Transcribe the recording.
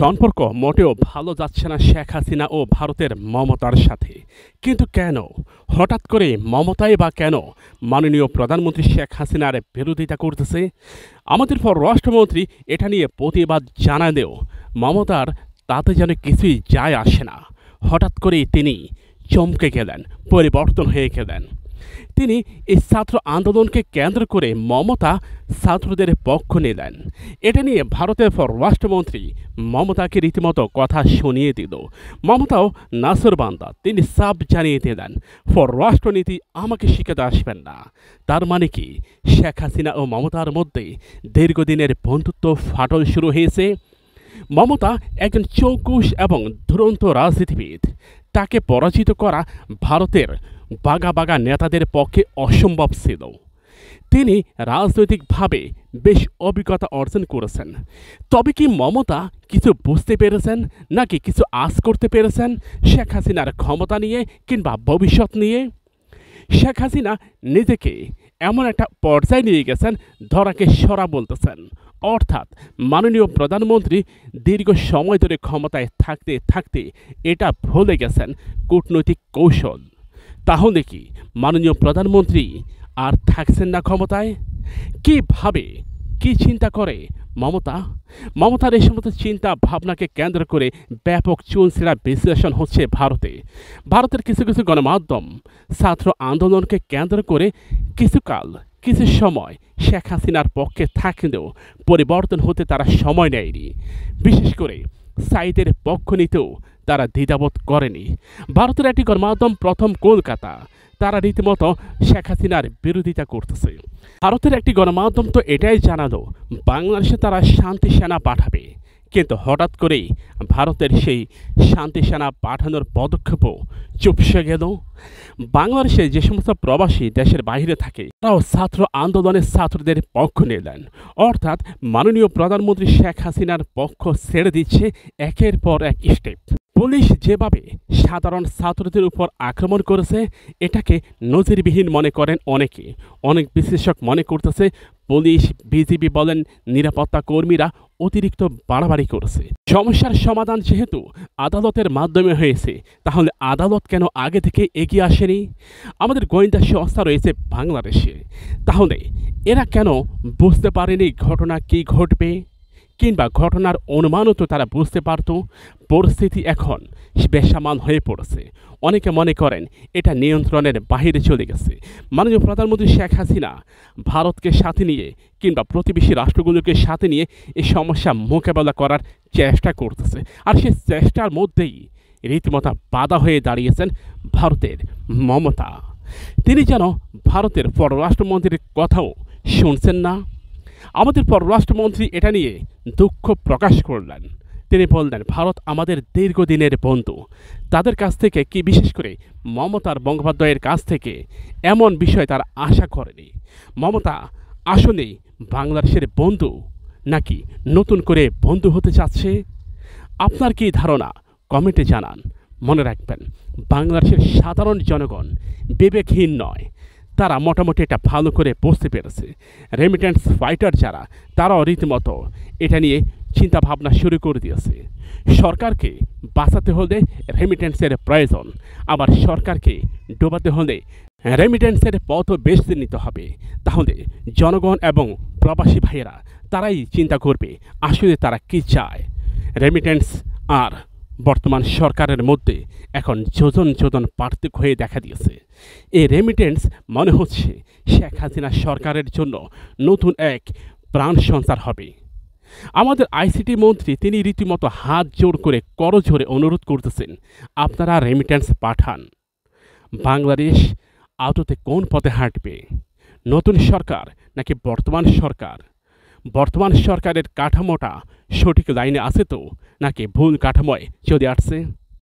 সম্পর্ক মোটেও ভালো যাচ্ছে না শেখ হাসিনা ও ভারতের মমতার সাথে কিন্তু কেন হঠাৎ করে মমতাই বা কেন মাননীয় প্রধানমন্ত্রী শেখ হাসিনার বিরোধিতা করতেছে আমাদের পর রাষ্ট্রমন্ত্রী এটা নিয়ে প্রতিবাদ জানালেও মমতার তাতে যেন কিছুই যায় আসে না হঠাৎ করেই তিনি চমকে গেলেন পরিবর্তন হয়ে গেলেন তিনি এই ছাত্র আন্দোলনকে কেন্দ্র করে মমতা ছাত্রদের পক্ষ নিলেন এটা নিয়ে ভারতের পররাষ্ট্রমন্ত্রী মমতাকে রীতিমতো কথা শুনিয়ে দিল মমতাও নাসর বান্দা তিনি সাপ জানিয়ে দিলেন পররাষ্ট্রনীতি আমাকে শিখাতে আসবেন না তার মানে কি শেখ হাসিনা ও মমতার মধ্যে দীর্ঘদিনের বন্ধুত্ব ফাটল শুরু হয়েছে মমতা একজন চৌকুশ এবং দুরন্ত রাজনীতিবিদ তাকে পরাজিত করা ভারতের বাগা বাগা নেতাদের পক্ষে অসম্ভব ছিল তিনি রাজনৈতিকভাবে বেশ অভিজ্ঞতা অর্জন করেছেন তবে কি মমতা কিছু বুঝতে পেরেছেন নাকি কিছু আজ করতে পেরেছেন শেখ হাসিনার ক্ষমতা নিয়ে কিংবা ভবিষ্যৎ নিয়ে শেখ হাসিনা নিজেকে এমন একটা পর্যায়ে নিয়ে গেছেন ধরাকে সরা বলতেছেন অর্থাৎ মাননীয় প্রধানমন্ত্রী দীর্ঘ সময় ধরে ক্ষমতায় থাকতে থাকতে এটা ভুলে গেছেন কূটনৈতিক কৌশল তাহলে কি মাননীয় প্রধানমন্ত্রী আর থাকছেন না ক্ষমতায় কীভাবে কি চিন্তা করে মমতা মমতার এই সমস্ত চিন্তা ভাবনাকে কেন্দ্র করে ব্যাপক চুনসিরা বিশ্লেষণ হচ্ছে ভারতে ভারতের কিছু কিছু গণমাধ্যম ছাত্র আন্দোলনকে কেন্দ্র করে কিছুকাল কিছু সময় শেখ হাসিনার পক্ষে থাকলেও পরিবর্তন হতে তারা সময় নেয়নি বিশেষ করে সাইদের পক্ষ নিতেও তারা দ্বিধাবোধ করেনি ভারতের একটি গণমাধ্যম প্রথম কলকাতা তারা রীতিমতো শেখ হাসিনার বিরোধিতা করতেছে ভারতের একটি গণমাধ্যম তো এটাই জানালো বাংলাদেশে তারা শান্তি সেনা পাঠাবে কিন্তু হঠাৎ করেই ভারতের সেই শান্তি সেনা পাঠানোর পদক্ষেপও চুপসে গেল বাংলাদেশে যে সমস্ত প্রবাসী দেশের বাইরে থাকে তারাও ছাত্র আন্দোলনের ছাত্রদের পক্ষ নিলেন অর্থাৎ মাননীয় প্রধানমন্ত্রী শেখ হাসিনার পক্ষ ছেড়ে দিচ্ছে একের পর এক স্টেপ পুলিশ যেভাবে সাধারণ ছাত্রদের উপর আক্রমণ করেছে এটাকে নজিরবিহীন মনে করেন অনেকে অনেক বিশেষক মনে করতেছে পুলিশ বিজিবি বলেন নিরাপত্তা কর্মীরা অতিরিক্ত বাড়াবাড়ি করছে সমস্যার সমাধান যেহেতু আদালতের মাধ্যমে হয়েছে তাহলে আদালত কেন আগে থেকে এগিয়ে আসেনি আমাদের গোয়েন্দা সংস্থা রয়েছে বাংলাদেশে তাহলে এরা কেন বুঝতে পারেনি ঘটনা কি ঘটবে কিংবা ঘটনার অনুমানও তো তারা বুঝতে পারত পরিস্থিতি এখন বেসামান হয়ে পড়েছে অনেকে মনে করেন এটা নিয়ন্ত্রণের বাহিরে চলে গেছে মাননীয় প্রধানমন্ত্রী শেখ হাসিনা ভারতকে সাথে নিয়ে কিংবা প্রতিবেশী রাষ্ট্রগুলোকে সাথে নিয়ে এই সমস্যা মোকাবেলা করার চেষ্টা করতেছে আর সেই চেষ্টার মধ্যেই রীতিমতা বাধা হয়ে দাঁড়িয়েছেন ভারতের মমতা তিনি যেন ভারতের পররাষ্ট্রমন্ত্রীর কথাও শুনছেন না আমাদের পররাষ্ট্রমন্ত্রী এটা নিয়ে দুঃখ প্রকাশ করলেন তিনি বললেন ভারত আমাদের দীর্ঘদিনের বন্ধু তাদের কাছ থেকে কি বিশেষ করে মমতার বঙ্গোপাধ্যায়ের কাছ থেকে এমন বিষয় তার আশা করেনি মমতা আসলে বাংলাদেশের বন্ধু নাকি নতুন করে বন্ধু হতে চাচ্ছে আপনার কি ধারণা কমেন্টে জানান মনে রাখবেন বাংলাদেশের সাধারণ জনগণ বিবেকহীন নয় তারা মোটামুটি এটা ভালো করে বুঝতে পেরেছে রেমিটেন্স ফাইটার যারা তারাও রীতিমতো এটা নিয়ে চিন্তা ভাবনা শুরু করে দিয়েছে সরকারকে বাঁচাতে হলে রেমিটেন্সের প্রয়োজন আবার সরকারকে ডোবাতে হলে রেমিটেন্সের পথও বেছে নিতে হবে তাহলে জনগণ এবং প্রবাসী ভাইয়েরা তারাই চিন্তা করবে আসলে তারা কি চায় রেমিটেন্স আর বর্তমান সরকারের মধ্যে এখন যোজন যোজন পার্থক্য হয়ে দেখা দিয়েছে এই রেমিটেন্স মনে হচ্ছে শেখ হাসিনা সরকারের জন্য নতুন এক প্রাণ সঞ্চার হবে আমাদের আইসিটি মন্ত্রী তিনি রীতিমতো হাত জোর করে করজোরে অনুরোধ করতেছেন আপনারা রেমিটেন্স পাঠান বাংলাদেশ আদতে কোন পথে হাঁটবে নতুন সরকার নাকি বর্তমান সরকার বর্তমান সরকারের কাঠামোটা সঠিক লাইনে আছে তো নাকি ভুল কাঠামোয় চলে আসছে